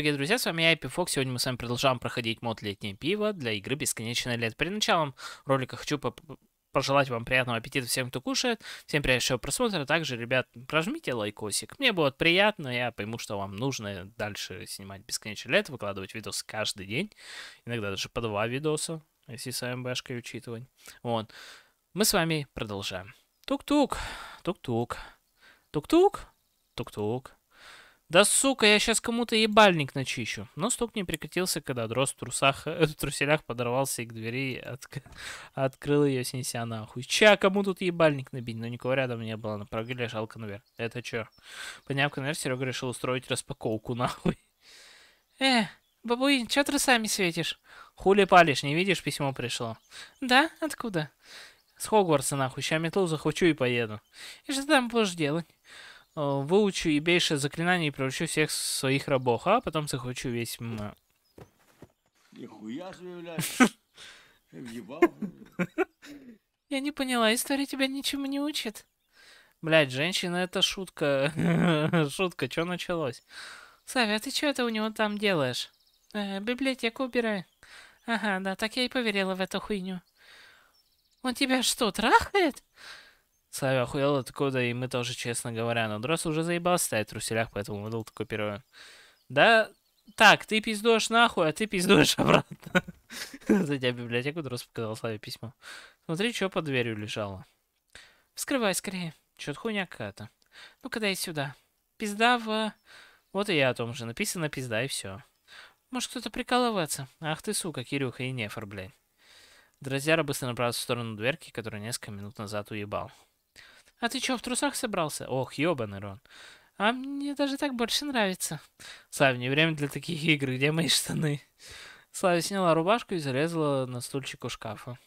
дорогие друзья, с вами я, Эпифок. Сегодня мы с вами продолжаем проходить мод «Летнее пиво» для игры «Бесконечное лето. Перед началом ролика хочу поп пожелать вам приятного аппетита всем, кто кушает. Всем приятного просмотра. Также, ребят, прожмите лайкосик. Мне будет приятно, я пойму, что вам нужно дальше снимать «Бесконечное лето, выкладывать видосы каждый день. Иногда даже по два видоса, если с вами АМБшкой учитывать. Вот. Мы с вами продолжаем. Тук-тук, тук-тук, тук-тук, тук-тук. Да сука, я сейчас кому-то ебальник начищу. Но стук не прекратился, когда дрозд в, трусах, э, в труселях подорвался и к двери от, открыл ее, снеся нахуй. Ча, кому тут ебальник набить? Но никого рядом не было, на пороге лежал конвейер. Это чё? Подняв конвейер, Серега решил устроить распаковку нахуй. Э, бабуин, чё трусами светишь? Хули палишь, не видишь, письмо пришло. Да? Откуда? С Хогвартса нахуй, ща метлу захвачу и поеду. И что там будешь делать? Э, выучу ебейшее заклинание и превращу всех своих рабов, а потом захвачу весь м... Нихуя Я не поняла, история тебя ничему не учит. Блять, женщина это шутка. шутка, чё началось? Славя, а ты чё это у него там делаешь? Э, библиотеку убираю. Ага, да, так я и поверила в эту хуйню. Он тебя что, трахает? Славя охуел откуда, и мы тоже, честно говоря. Но Дрос уже заебался стоять в труселях, поэтому выдал такое первое. Да, так, ты пиздуешь нахуй, а ты пиздуешь обратно. Зайдя в библиотеку, Дрос показал Славе письмо. Смотри, что под дверью лежало. Вскрывай скорее. Чё-то хуйня какая-то. Ну-ка дай сюда. Пизда в... Вот и я о том же. Написано пизда и все. Может, кто-то прикалывается? Ах ты, сука, Кирюха и нефор, блядь. Дрозяра быстро направился в сторону дверки, которую несколько минут назад уебал. А ты чё, в трусах собрался? Ох, ёбаный Рон. А мне даже так больше нравится. Слав, не время для таких игр, где мои штаны? Слава сняла рубашку и залезла на стульчик у шкафа.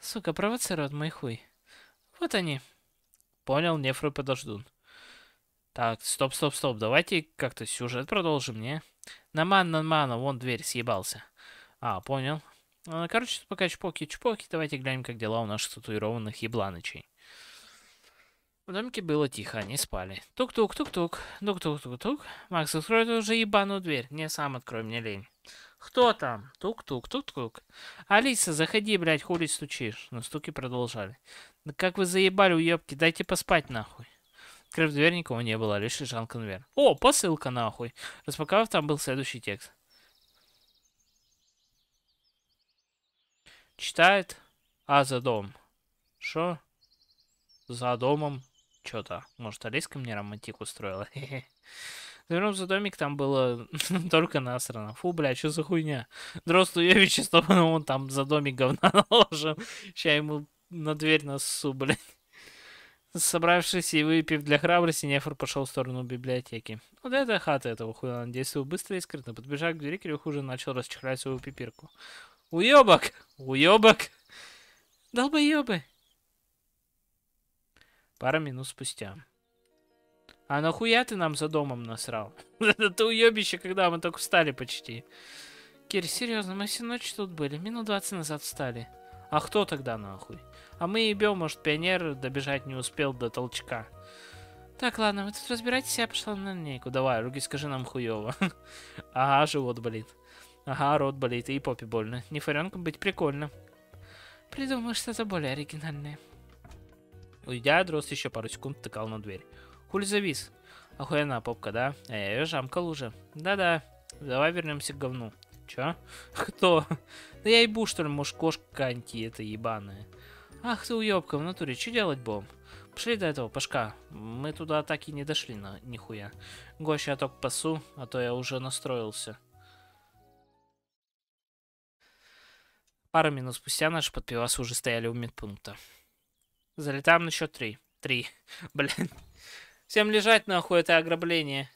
Сука, провоцирует мой хуй. Вот они. Понял, нефры подождут. Так, стоп, стоп, стоп, давайте как-то сюжет продолжим, не? Наман, намана, вон дверь съебался. А, понял. А, короче, пока чпоки-чпоки, давайте глянем, как дела у наших татуированных ебланочей. В домике было тихо, они спали. Тук-тук-тук-тук, тук-тук-тук-тук. Макс, открой эту уже ебаную дверь. Не, сам открой, мне лень. Кто там? Тук-тук-тук-тук. Алиса, заходи, блядь, хули стучишь. Но стуки продолжали. Да как вы заебали, уебки, дайте поспать нахуй. Открыв дверь, никого не было, лишь лежал конверт. О, посылка нахуй. Распаковав, там был следующий текст. Читает А за дом. Шо? За домом что-то. Может, Олеська мне романтик устроила? Вернулся в домик, там было только насрано. Фу, бля, что за хуйня? Дрозд Уевич, чтобы он там за домик говна наложил, Ща ему на дверь носу, блядь. Собравшись и выпив для храбрости, Нефор пошел в сторону библиотеки. Вот эта хата этого хуя, он действовал быстро и скрытно. Подбежав к двери, Кирюх уже начал расчехлять свою пипирку. «Уебок! Уебок! Долбоебы!» Пара минут спустя. А нахуя ты нам за домом насрал? Это уебище, когда мы только встали почти. Кир, серьезно, мы всю ночь тут были. Минут 20 назад встали. А кто тогда нахуй? А мы ебем, может, пионер добежать не успел до толчка. Так, ладно, вы тут разбирайтесь, я пошла на нейку, Давай, руки скажи нам хуево. ага, живот болит. Ага, рот болит и попе больно. Не Нефаренком быть прикольно. Придумаю что-то более оригинальное. Уйдя, ну, Дрозд еще пару секунд тыкал на дверь. Хуль завис. Охуенная попка, да? Эй, жамка лужа. Да-да, давай вернемся к говну. Чё? Кто? Да я ебу, что ли, муж кошка анти, это ебаная. Ах ты уёбка, в натуре, что делать бом? Пошли до этого, Пашка. Мы туда так и не дошли, на нихуя. Гоша, я только пасу, а то я уже настроился. Пару минут спустя наши подпивасы уже стояли у медпункта. Залетаем на счет 3. 3. Блин. Всем лежать нахуй, это ограбление.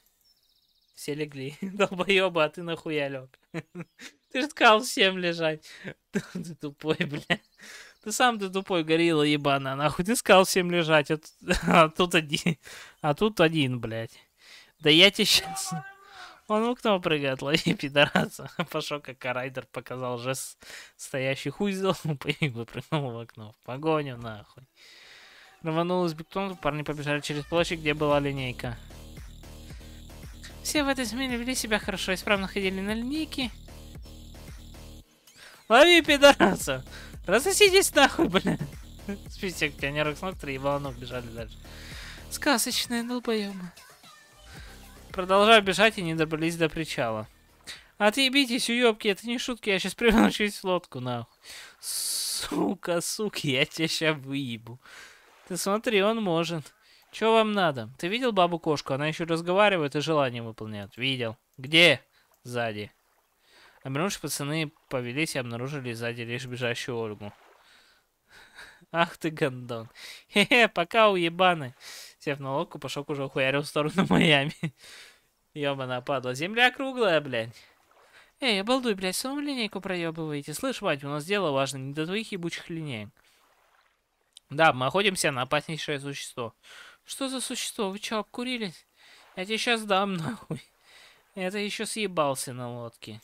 Все легли. Долбоеба, а ты нахуя лег. Ты же сказал всем лежать. Ты тупой, бля. Ты сам ты тупой, горилла ебана, нахуй. Ты сказал всем лежать, а тут, а один. А тут один, блядь. Да я тебе сейчас... Он в окно прыгает, лови пидораса. Пошел, как Райдер показал жест стоящих узел, и выпрыгнул в окно. В погоню, нахуй. Рванул из бетона, парни побежали через площадь, где была линейка. Все в этой смене вели себя хорошо, исправно ходили на линейке. Лови пидораса! Разноситесь нахуй, блин! Спите, пионеров с ног, три ебаланов бежали дальше. Сказочные долбоемы. Продолжаю бежать и не добрались до причала. Отъебитесь, уёбки, это не шутки, я сейчас прямо через лодку, нахуй. Сука, суки, я тебя сейчас выебу. Ты смотри, он может. Чё вам надо? Ты видел бабу-кошку? Она еще разговаривает и желание выполняет. Видел. Где? Сзади. Обернувшись, пацаны повелись и обнаружили сзади лишь бежащую Ольгу. Ах ты, гандон. Хе-хе, пока уебаны сев на лодку, пошел уже ухуярил в сторону Майами. Ёбана, падла. Земля круглая, блядь. Эй, я обалдуй, блядь, саму линейку проебываете. Слышь, мать, у нас дело важное, не до твоих ебучих линеек. Да, мы охотимся на опаснейшее существо. Что за существо? Вы чё, обкурились? Я тебе сейчас дам, нахуй. Это еще съебался на лодке.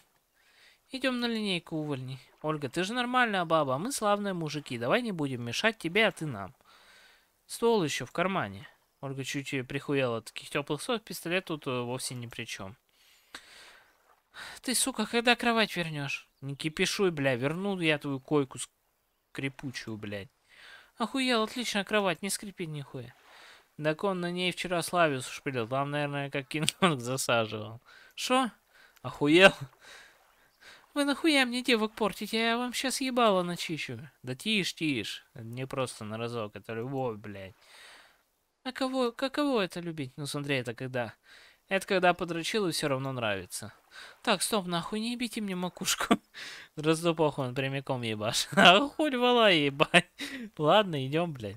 Идем на линейку увольни. Ольга, ты же нормальная баба, а мы славные мужики. Давай не будем мешать тебе, а ты нам. Стол еще в кармане. Ольга чуть э, прихуела таких теплых слов, пистолет тут э, вовсе ни при чем. Ты, сука, когда кровать вернешь? Не кипишуй, бля, верну я твою койку скрипучую, блядь. Охуел, отличная кровать, не скрипит нихуя. Так он на ней вчера Славиус шпилил, там, наверное, как кинонг засаживал. Шо? Охуел? Вы нахуя мне девок портите? Я вам сейчас ебало начищу. Да тишь, тишь. Это не просто на разок, это любовь, блядь. А кого, каково это любить? Ну, смотри, это когда... Это когда подрочил и все равно нравится. Так, стоп, нахуй не ебите мне макушку. Раздупоху он прямиком ебаш. А хуй вала ебать. Ладно, идем, блядь.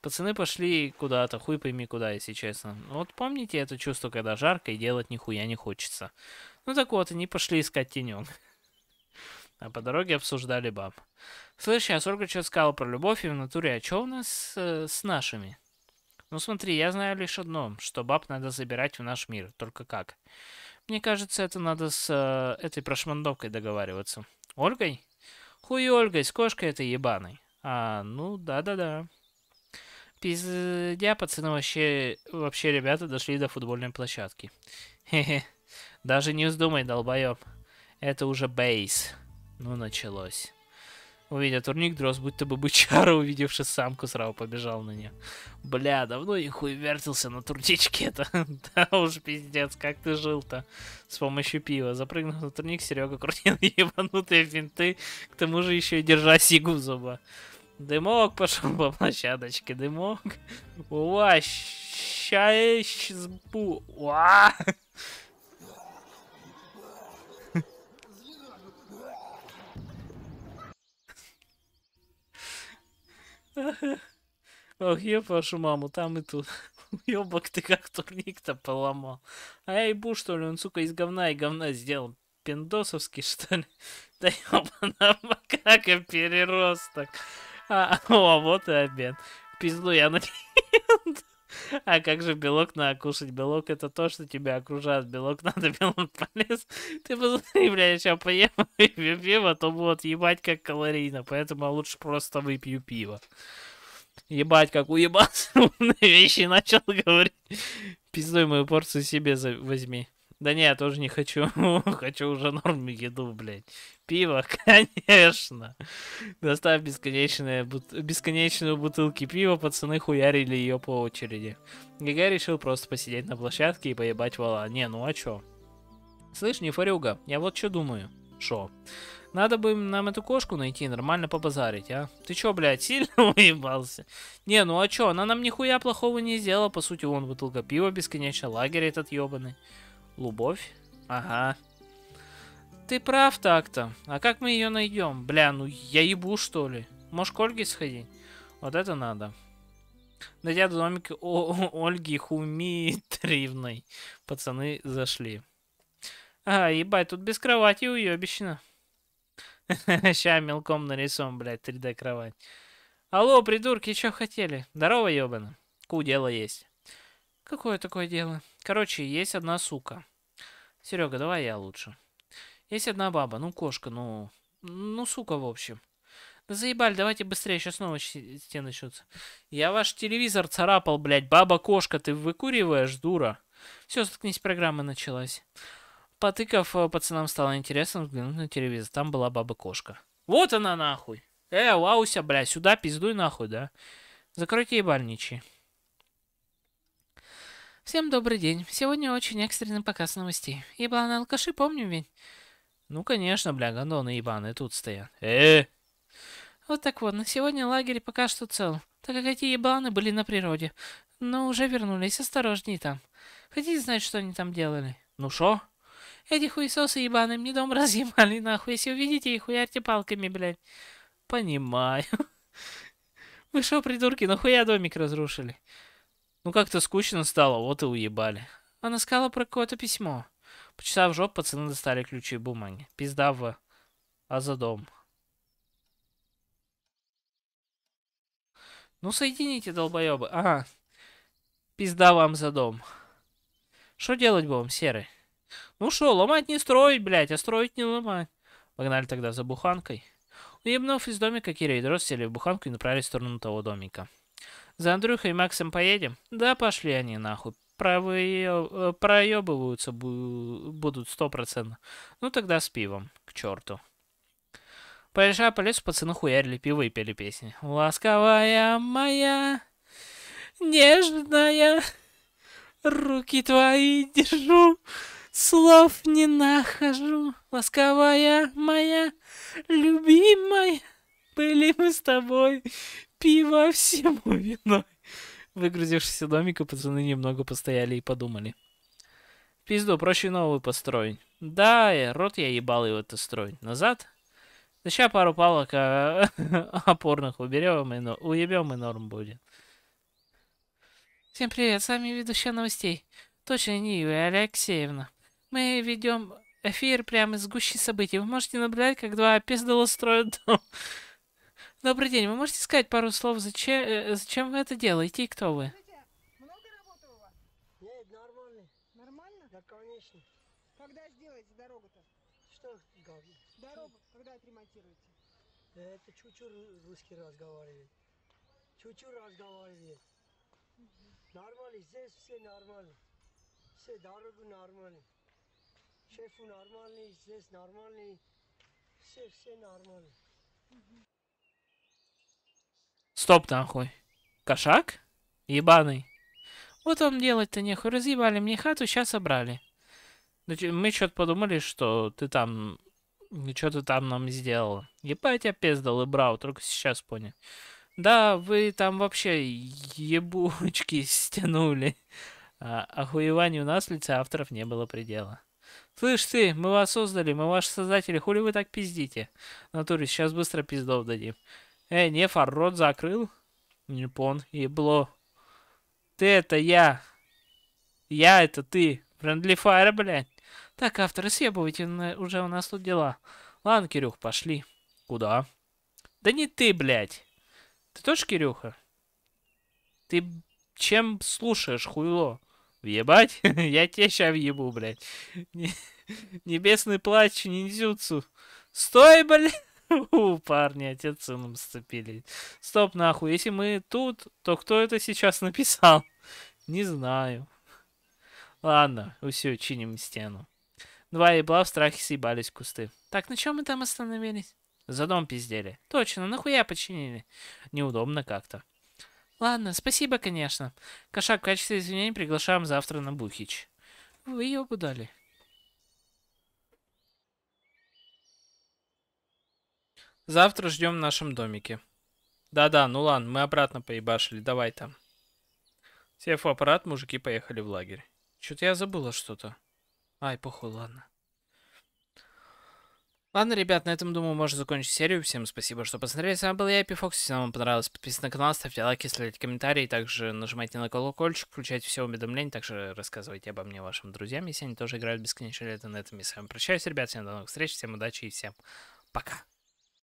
Пацаны пошли куда-то, хуй пойми куда, если честно. Вот помните это чувство, когда жарко и делать нихуя не хочется. Ну так вот, они пошли искать тенек. А по дороге обсуждали баб. Слышь, я сколько что сказал про любовь и в натуре, а чё у нас э, с нашими? Ну смотри, я знаю лишь одно, что баб надо забирать в наш мир. Только как? Мне кажется, это надо с э, этой прошмандовкой договариваться. Ольгой? Хуй Ольгой, с кошкой этой ебаной. А, ну да-да-да. Пиздя, пацаны вообще, вообще ребята дошли до футбольной площадки. Хе-хе. Даже не вздумай, долбоёб. Это уже бейс. Ну, началось. Увидя турник, Дрозд будто бы бычара, увидевший самку, сразу побежал на нее. Бля, давно я хуй вертился на турничке-то. да уж, пиздец, как ты жил-то? С помощью пива. Запрыгнув на турник, Серега крутил ебанутые винты, к тому же еще и держа сигу в зубах. Дымок пошел по площадочке, дымок. Уа, сбу, уа. Ох, еб вашу маму, там и тут. Ёбак, ты как турник-то поломал. А я ебу, что ли? Он, сука, из говна и говна сделал. Пиндосовский, что ли? Да ёбана макака, переросток. А, о, вот и обед. Пизду я на... А как же белок надо кушать? Белок это то, что тебя окружает. Белок надо, белок полез. Ты посмотри, бля, я сейчас поем выпью пиво, а то будет ебать как калорийно. Поэтому лучше просто выпью пиво. Ебать, как уебаться, вещи начал говорить. Пиздуй мою порцию себе возьми. Да не, я тоже не хочу. хочу уже норм еду, блядь. Пиво, конечно. Доставь бесконечные, бут... бесконечную бутылки пива, пацаны хуярили ее по очереди. Гага решил просто посидеть на площадке и поебать вала. Не, ну а чё? Слышь, Нефарюга, я вот что думаю. Шо? Надо бы нам эту кошку найти, нормально побазарить, а? Ты чё, блядь, сильно уебался? Не, ну а чё, она нам нихуя плохого не сделала, по сути, вон бутылка пива бесконечно, лагерь этот ёбаный. Любовь? Ага. Ты прав так-то. А как мы ее найдем? Бля, ну я ебу, что ли? Можешь к Ольге сходить? Вот это надо. Найдя до домика О Ольги Хумитривной, пацаны зашли. Ага, ебать, тут без кровати уебищно. Ща мелком нарисуем, блядь, 3D кровать. Алло, придурки, что хотели? Здорово, ёбана. Ку, дело есть. Какое такое дело? Короче, есть одна сука. Серега, давай я лучше. Есть одна баба, ну кошка, ну... Ну, сука, в общем. Да заебали, давайте быстрее, сейчас снова стены начнутся. Я ваш телевизор царапал, блядь. Баба-кошка, ты выкуриваешь, дура? Все, заткнись, программа началась. Потыков э, пацанам стало интересно взглянуть на телевизор. Там была баба-кошка. Вот она нахуй. Э, Лауся, блядь, сюда пиздуй нахуй, да? Закройте ебальничий. Всем добрый день. Сегодня очень экстренный показ новостей. Ебаные алкаши, помню ведь? Ну, конечно, бля, гондоны ебаные тут стоят. Э, Вот так вот, на сегодня лагерь пока что цел, так как эти ебаны были на природе. Но уже вернулись, осторожней там. Хотите знать, что они там делали? Ну шо? Эти хуесосы ебаные мне дом разъемали нахуй. Если увидите их, хуярьте палками, блядь. Понимаю. Вы шо, придурки, нахуя домик разрушили? Ну как-то скучно стало, вот и уебали. Она сказала про какое-то письмо. Почесав жопу, пацаны достали ключи и бумаги. Пизда в... А за дом. Ну соедините, долбоебы. Ага. Пизда вам за дом. Что делать будем, серый? Ну что, ломать не строить, блядь, а строить не ломать. Погнали тогда за буханкой. Уебнув из домика, Киря и Дрозд сели в буханку и направились в сторону того домика. За Андрюхой и Максом поедем? Да пошли они нахуй. Правые... Э, Проебываются бу... будут стопроцентно. Ну тогда с пивом. К черту. Поезжая по лесу, пацаны хуярили пиво и пели песни. Ласковая моя, нежная, руки твои держу. Слов не нахожу, ласковая моя, любимая, были мы с тобой пива, всем вино. Выгрузившись из домика, пацаны немного постояли и подумали. Пизду, проще новую построить. Да, и э, рот я ебал его это строить. Назад? Да ща пару палок а, опорных уберем, и, но... Ну, уебем, и норм будет. Всем привет, с вами ведущая новостей. Точно Нива Алексеевна. Мы ведем эфир прямо из гущи событий. Вы можете наблюдать, как два пиздала строят дом. Добрый день, вы можете сказать пару слов, зачем, э, зачем вы это делаете и кто вы? Нет, нормально. Нормально? Да, конечно. Когда сделаете дорогу-то? Что? Дорогу когда отремонтируете? Да это чучур русский разговаривает. Чучур разговаривает. Угу. Нормально, здесь все нормально. Все дорогу нормально. Шефу нормальный, здесь нормальный. Все, все нормально. Угу. Стоп нахуй. Кошак? Ебаный. Вот он делать-то нехуй. Разъебали мне хату, сейчас собрали. Мы что-то подумали, что ты там... Ну, что ты там нам сделала? Ебать, я пиздал и брал, только сейчас понял. Да, вы там вообще ебучки стянули. А, охуеванию нас лица авторов не было предела. Слышь ты, мы вас создали, мы ваши создатели, хули вы так пиздите? В натуре, сейчас быстро пиздов дадим. Эй, Нефар, рот закрыл? Не пон, ебло. Ты это я. Я это ты. Френдли Файр, блядь. Так, авторы, съебывайте, уже у нас тут дела. Ладно, Кирюх, пошли. Куда? Да не ты, блядь. Ты тоже Кирюха? Ты чем слушаешь, хуйло? Въебать? Я тебя сейчас въебу, блядь. Небесный плач, ниндзюцу. Стой, блядь! Парни отец с сыном сцепились. Стоп, нахуй, если мы тут, то кто это сейчас написал? Не знаю. Ладно, все, чиним стену. Два ебла в страхе съебались кусты. Так, на чем мы там остановились? За дом пиздели. Точно, нахуя починили? Неудобно как-то. Ладно, спасибо, конечно. Кошак, в качестве извинений приглашаем завтра на Бухич. Вы ее дали. Завтра ждем в нашем домике. Да-да, ну ладно, мы обратно поебашили, давай там. Сев в аппарат, мужики поехали в лагерь. Чё-то я забыла что-то. Ай, похуй, ладно. Ладно, ребят, на этом, думаю, можно закончить серию. Всем спасибо, что посмотрели. С вами был я, Эпифокс. Если вам понравилось, подписывайтесь на канал, ставьте лайки, оставляйте комментарии. Также нажимайте на колокольчик, включайте все уведомления. Также рассказывайте обо мне вашим друзьям, если они тоже играют бесконечно лето. На этом я с вами прощаюсь, ребят. Всем до новых встреч, всем удачи и всем пока.